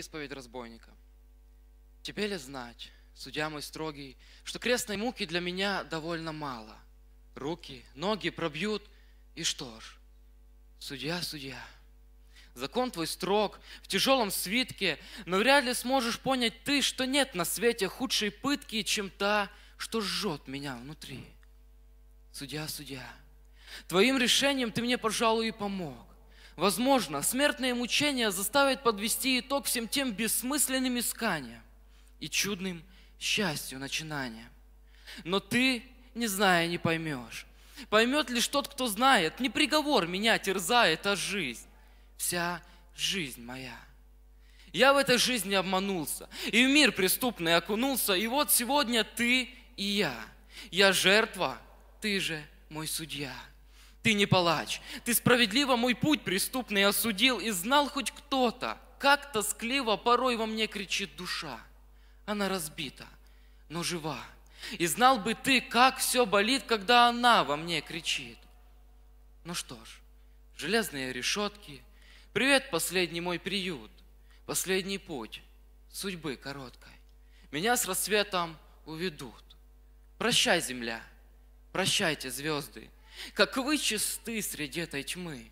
исповедь разбойника. Тебе ли знать, судья мой строгий, что крестной муки для меня довольно мало? Руки, ноги пробьют, и что ж? Судья, судья, закон твой строг, в тяжелом свитке, но вряд ли сможешь понять ты, что нет на свете худшей пытки, чем та, что жжет меня внутри. Судья, судья, твоим решением ты мне, пожалуй, и помог. Возможно, смертные мучения заставят подвести итог всем тем бессмысленным исканиям и чудным счастью начинания. Но ты, не зная, не поймешь. Поймет лишь тот, кто знает, не приговор меня терзает, а жизнь. Вся жизнь моя. Я в этой жизни обманулся, и в мир преступный окунулся, и вот сегодня ты и я. Я жертва, ты же мой судья. Ты не палач. Ты справедливо мой путь преступный осудил и знал хоть кто-то. Как тоскливо порой во мне кричит душа. Она разбита, но жива. И знал бы ты, как все болит, когда она во мне кричит. Ну что ж, железные решетки. Привет, последний мой приют. Последний путь судьбы короткой. Меня с рассветом уведут. Прощай, земля. Прощайте, звезды. Как вы чисты среди этой тьмы,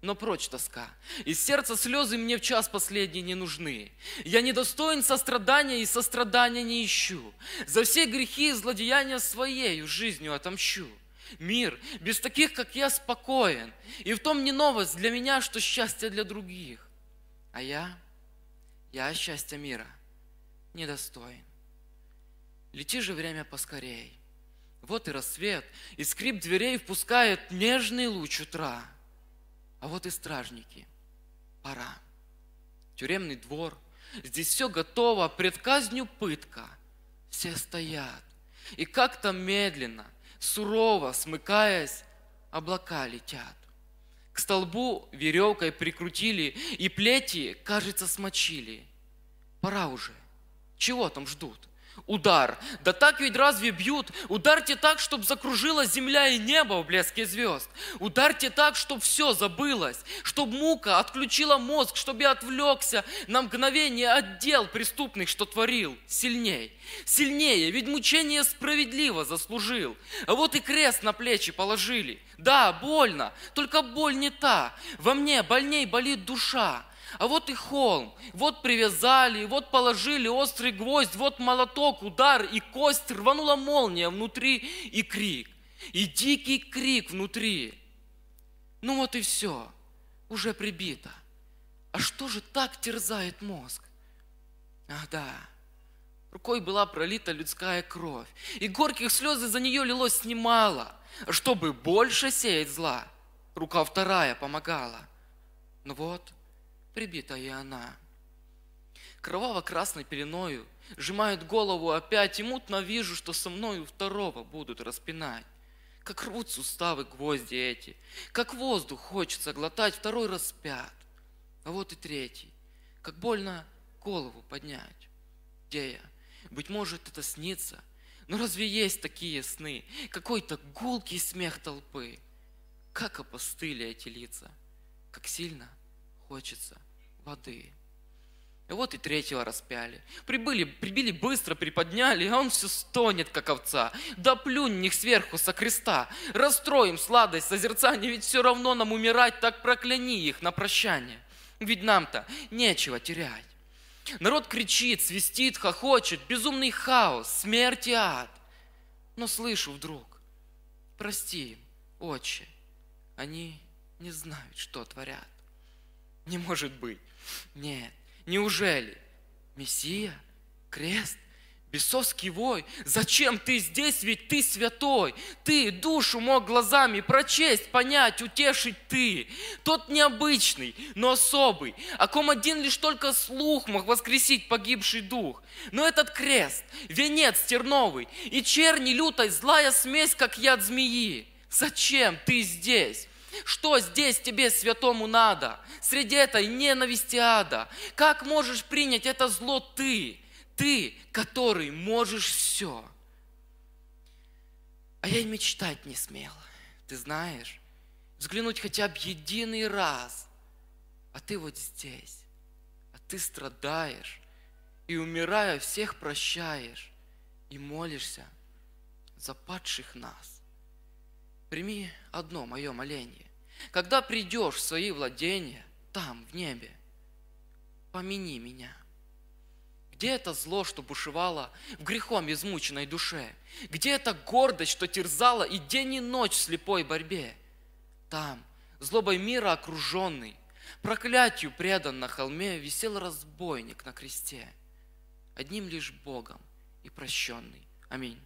но прочь тоска. Из сердца слезы мне в час последний не нужны. Я недостоин сострадания и сострадания не ищу. За все грехи и злодеяния своею жизнью отомщу. Мир без таких, как я, спокоен. И в том не новость для меня, что счастье для других. А я, я счастья мира недостоин. Лети же время поскорей. Вот и рассвет, и скрип дверей впускает нежный луч утра. А вот и стражники. Пора. Тюремный двор. Здесь все готово, пред казнью пытка. Все стоят. И как-то медленно, сурово, смыкаясь, облака летят. К столбу веревкой прикрутили, и плети, кажется, смочили. Пора уже. Чего там ждут? удар. Да так ведь разве бьют? Ударьте так, чтобы закружила земля и небо в блеске звезд. Ударьте так, чтобы все забылось, чтобы мука отключила мозг, чтобы я отвлекся на мгновение отдел преступных, что творил, сильней. Сильнее, ведь мучение справедливо заслужил. А вот и крест на плечи положили. Да, больно, только боль не та. Во мне больней болит душа. А вот и холм, вот привязали, вот положили острый гвоздь, вот молоток, удар, и кость рванула молния внутри, и крик, и дикий крик внутри. Ну вот и все, уже прибито. А что же так терзает мозг? Ах да, рукой была пролита людская кровь, и горьких слезы за нее лилось немало, чтобы больше сеять зла. Рука вторая помогала. Ну вот, прибита и она. Кроваво-красной пеленою сжимают голову опять, и мутно вижу, что со мною второго будут распинать. Как рвут суставы гвозди эти, как воздух хочется глотать, второй распят. А вот и третий, как больно голову поднять. Где я? Быть может, это снится, но разве есть такие сны? Какой-то гулкий смех толпы. Как опостыли эти лица, как сильно – хочется воды. И вот и третьего распяли. Прибыли, прибили быстро, приподняли, а он все стонет, как овца. Да плюнь них сверху со креста. Расстроим сладость созерцания, ведь все равно нам умирать, так прокляни их на прощание. Ведь нам-то нечего терять. Народ кричит, свистит, хохочет, безумный хаос, смерть и ад. Но слышу вдруг, прости им, отче, они не знают, что творят. Не может быть. Нет. Неужели? Мессия? Крест? Бесовский вой. Зачем ты здесь? Ведь ты святой. Ты душу мог глазами прочесть, понять, утешить ты. Тот необычный, но особый, о ком один лишь только слух мог воскресить погибший дух. Но этот крест, венец терновый и черни лютой злая смесь, как яд змеи. Зачем ты здесь? Что здесь тебе святому надо? Среди этой ненависти ада. Как можешь принять это зло ты? Ты, который можешь все. А я и мечтать не смела. Ты знаешь, взглянуть хотя бы единый раз. А ты вот здесь. А ты страдаешь. И умирая, всех прощаешь. И молишься за падших нас прими одно мое моление. Когда придешь в свои владения, там, в небе, помяни меня. Где это зло, что бушевало в грехом измученной душе? Где эта гордость, что терзала и день и ночь в слепой борьбе? Там, злобой мира окруженный, проклятию предан на холме, висел разбойник на кресте, одним лишь Богом и прощенный. Аминь.